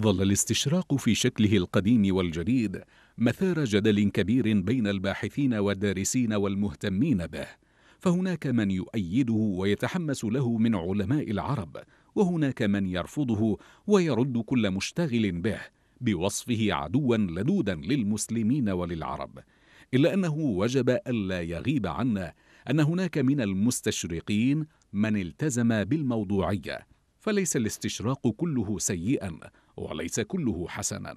ظل الاستشراق في شكله القديم والجديد مثار جدل كبير بين الباحثين والدارسين والمهتمين به فهناك من يؤيده ويتحمس له من علماء العرب وهناك من يرفضه ويرد كل مشتغل به بوصفه عدوا لدودا للمسلمين وللعرب الا انه وجب الا يغيب عنا ان هناك من المستشرقين من التزم بالموضوعيه فليس الاستشراق كله سيئا وليس كله حسنا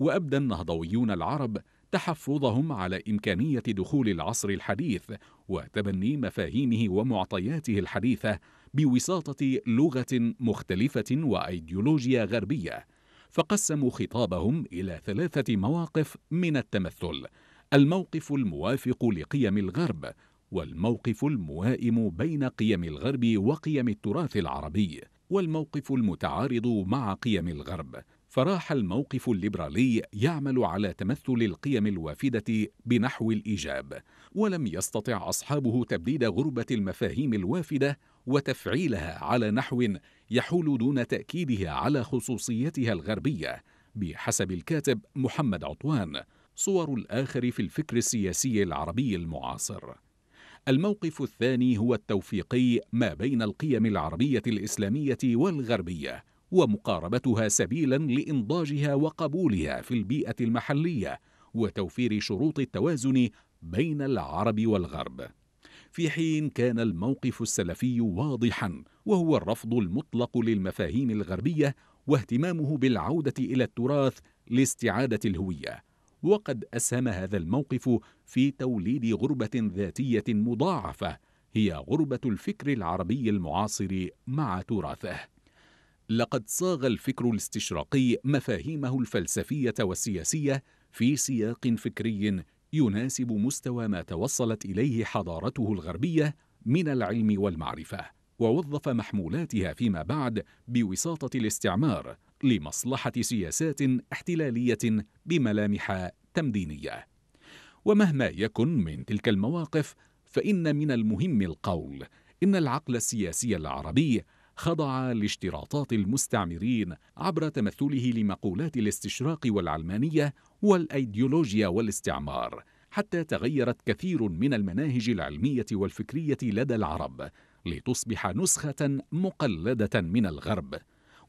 وأبدى النهضويون العرب تحفظهم على إمكانية دخول العصر الحديث وتبني مفاهيمه ومعطياته الحديثة بوساطة لغة مختلفة وأيديولوجيا غربية فقسموا خطابهم إلى ثلاثة مواقف من التمثل الموقف الموافق لقيم الغرب والموقف الموائم بين قيم الغرب وقيم التراث العربي والموقف المتعارض مع قيم الغرب فراح الموقف الليبرالي يعمل على تمثل القيم الوافده بنحو الايجاب ولم يستطع اصحابه تبديد غربه المفاهيم الوافده وتفعيلها على نحو يحول دون تاكيدها على خصوصيتها الغربيه بحسب الكاتب محمد عطوان صور الاخر في الفكر السياسي العربي المعاصر الموقف الثاني هو التوفيقي ما بين القيم العربية الإسلامية والغربية ومقاربتها سبيلا لإنضاجها وقبولها في البيئة المحلية وتوفير شروط التوازن بين العرب والغرب في حين كان الموقف السلفي واضحا وهو الرفض المطلق للمفاهيم الغربية واهتمامه بالعودة إلى التراث لاستعادة الهوية وقد أسهم هذا الموقف في توليد غربة ذاتية مضاعفة هي غربة الفكر العربي المعاصر مع تراثه لقد صاغ الفكر الاستشراقي مفاهيمه الفلسفية والسياسية في سياق فكري يناسب مستوى ما توصلت إليه حضارته الغربية من العلم والمعرفة ووظف محمولاتها فيما بعد بوساطة الاستعمار لمصلحة سياسات احتلالية بملامح تمدينية ومهما يكن من تلك المواقف فإن من المهم القول إن العقل السياسي العربي خضع لاشتراطات المستعمرين عبر تمثله لمقولات الاستشراق والعلمانية والأيديولوجيا والاستعمار حتى تغيرت كثير من المناهج العلمية والفكرية لدى العرب لتصبح نسخة مقلدة من الغرب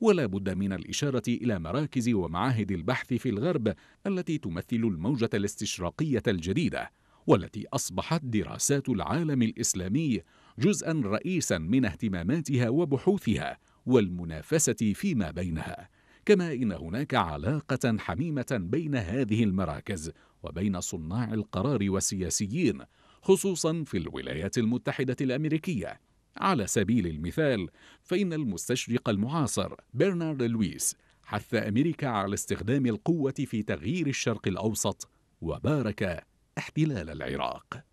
ولا بد من الإشارة إلى مراكز ومعاهد البحث في الغرب التي تمثل الموجة الاستشراقية الجديدة والتي أصبحت دراسات العالم الإسلامي جزءا رئيسا من اهتماماتها وبحوثها والمنافسة فيما بينها كما إن هناك علاقة حميمة بين هذه المراكز وبين صناع القرار والسياسيين خصوصا في الولايات المتحدة الأمريكية على سبيل المثال فإن المستشرق المعاصر برنارد لويس حث أمريكا على استخدام القوة في تغيير الشرق الأوسط وبارك احتلال العراق